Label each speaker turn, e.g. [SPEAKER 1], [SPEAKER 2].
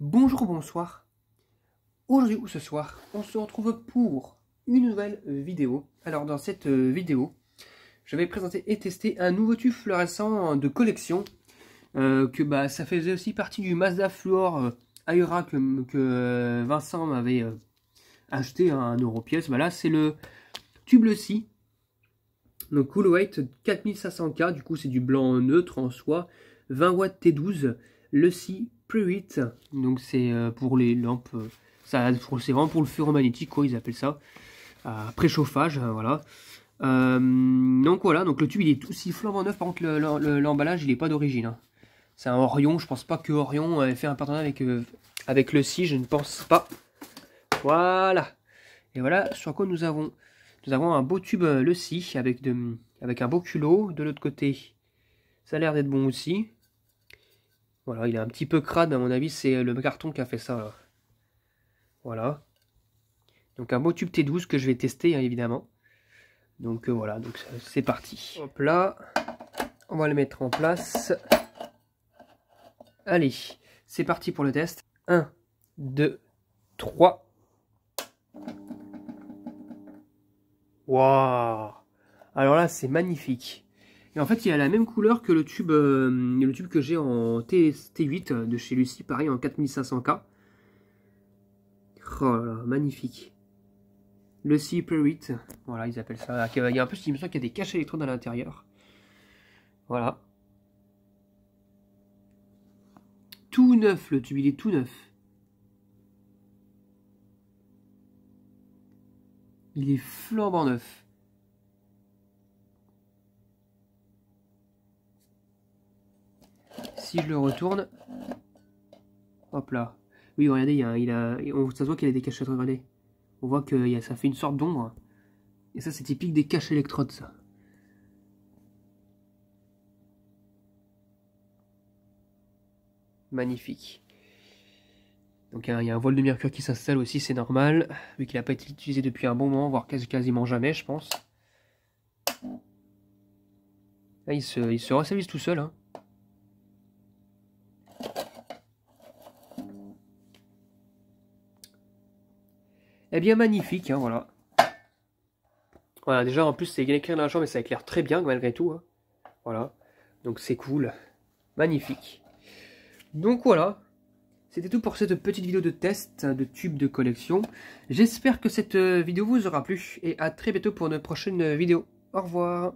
[SPEAKER 1] Bonjour, bonsoir. Aujourd'hui ou ce soir, on se retrouve pour une nouvelle euh, vidéo. Alors dans cette euh, vidéo, je vais présenter et testé un nouveau tube fluorescent de collection. Euh, que bah, ça faisait aussi partie du Mazda Fluor Aira que, Vincent m'avait acheté à hein, un euro pièce. voilà bah, c'est le tube le Donc Cool Weight 4500K, du coup c'est du blanc neutre en soi, 20 watts T12. Le si Pruitt. Donc c'est euh, pour les lampes, euh, ça, c'est vraiment pour le ferromagnétique, quoi, ils appellent ça. Euh, préchauffage, voilà. donc voilà, donc le tube il est tout si flambant neuf, par contre l'emballage il n'est pas d'origine. Hein. C'est un Orion, je pense pas que Orion ait fait un partenariat avec, avec le si, je ne pense pas. Voilà. Et voilà sur quoi nous avons. Nous avons un beau tube le si avec, de, avec un beau culot de l'autre côté. Ça a l'air d'être bon aussi. Voilà, il est un petit peu crade, à mon avis, c'est euh, le carton qui a fait ça. Hein. Voilà. Donc un beau tube T12 que je vais tester, hein, évidemment. Donc euh, voilà, donc c'est parti. Hop là, on va le mettre en place. Allez, c'est parti pour le test. 1, 2, 3. Waouh Alors là, c'est magnifique en fait, il a la même couleur que le tube, euh, le tube que j'ai en T, 8 de chez Lucie, pareil en 4500K. Oh là magnifique. Le c 8. voilà, ils appellent ça. Il y a un peu, qui me semble qu'il y a des caches électrons à l'intérieur. Voilà. Tout neuf, le tube, il est tout neuf. Il est flambant neuf. si je le retourne, hop là. Oui, regardez, il, a, il a, on, ça se voit qu'il a des cachettes, regardez. On voit que ça fait une sorte d'ombre. Et ça, c'est typique des caches électrodes, ça. Magnifique. Donc il y, a un voile de mercure qui s'installe aussi, c'est normal, vu qu'il n'a pas été utilisé depuis un bon moment, voire quasiment jamais, je pense. Là, ah, il se, il tout seul. Hein. Eh bien, magnifique, hein, voilà. Voilà, déjà, en plus, c'est bien éclairé dans la chambre, mais ça éclaire très bien, malgré tout. Hein. Voilà, donc c'est cool. Magnifique. Donc voilà, c'était tout pour cette petite vidéo de test de tube de collection. J'espère que cette euh, vidéo vous aura plu, et à très bientôt pour une prochaine euh, vidéo. Au revoir